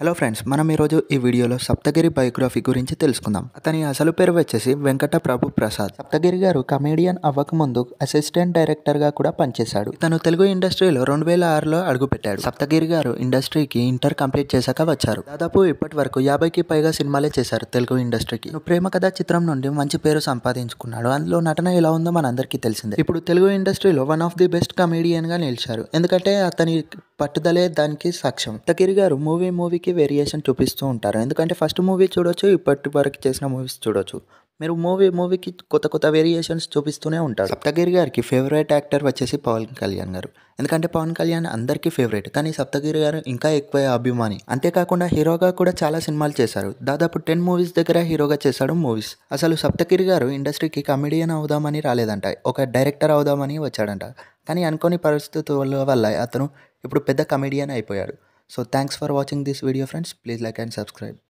hello friends మనం ఈరోజు ఈ వీడియోలో సప్తగిరి బయోగ్రఫీ గురించి తెలుసుకుందాం అతని అసలు పేరు వచ్చేసి వెంకట ప్రభు ప్రసాద్ సప్తగిరి గారు కమేడియన్ అవ్వకముందు అసిస్టెంట్ డైరెక్టర్గా కూడా పనిచేశాడు తను తెలుగు ఇండస్ట్రీలో రెండు వేల ఆరులో అడుగుపెట్టాడు సప్తగిరి గారు ఇండస్ట్రీకి ఇంటర్ కంప్లీట్ చేశాక వచ్చారు దాదాపు ఇప్పటి వరకు యాభైకి పైగా సినిమాలే చేశారు తెలుగు ఇండస్ట్రీకి ప్రేమ కథ చిత్రం నుండి మంచి పేరు సంపాదించుకున్నాడు అందులో నటన ఎలా ఉందో మనందరికీ తెలిసిందే ఇప్పుడు తెలుగు ఇండస్ట్రీలో వన్ ఆఫ్ ది బెస్ట్ గా నిలిచారు ఎందుకంటే అతని పట్టుదలే దానికి సాక్ష్యం తకిరి గారు మూవీ మూవీకి వేరియేషన్ చూపిస్తూ ఉంటారు ఎందుకంటే ఫస్ట్ మూవీ చూడొచ్చు ఇప్పటి వరకు చేసిన మూవీస్ చూడొచ్చు మీరు మూవీ మూవీకి కొత్త కొత్త వేరియేషన్స్ చూపిస్తూనే ఉంటారు సప్తగిరి గారికి ఫేవరెట్ యాక్టర్ వచ్చేసి పవన్ కళ్యాణ్ గారు ఎందుకంటే పవన్ కళ్యాణ్ అందరికీ ఫేవరెట్ కానీ సప్తగిరి గారు ఇంకా ఎక్కువ అభిమాని అంతేకాకుండా హీరోగా కూడా చాలా సినిమాలు చేశారు దాదాపు టెన్ మూవీస్ దగ్గర హీరోగా చేశాడు మూవీస్ అసలు సప్తగిరి గారు ఇండస్ట్రీకి కమెడియన్ అవుదామని రాలేదంట ఒక డైరెక్టర్ అవుదామని వచ్చాడంట కానీ అనుకోని పరిస్థితుల వల్ల అతను ఇప్పుడు పెద్ద కమెడియన్ అయిపోయాడు so thanks for watching this video friends please like and subscribe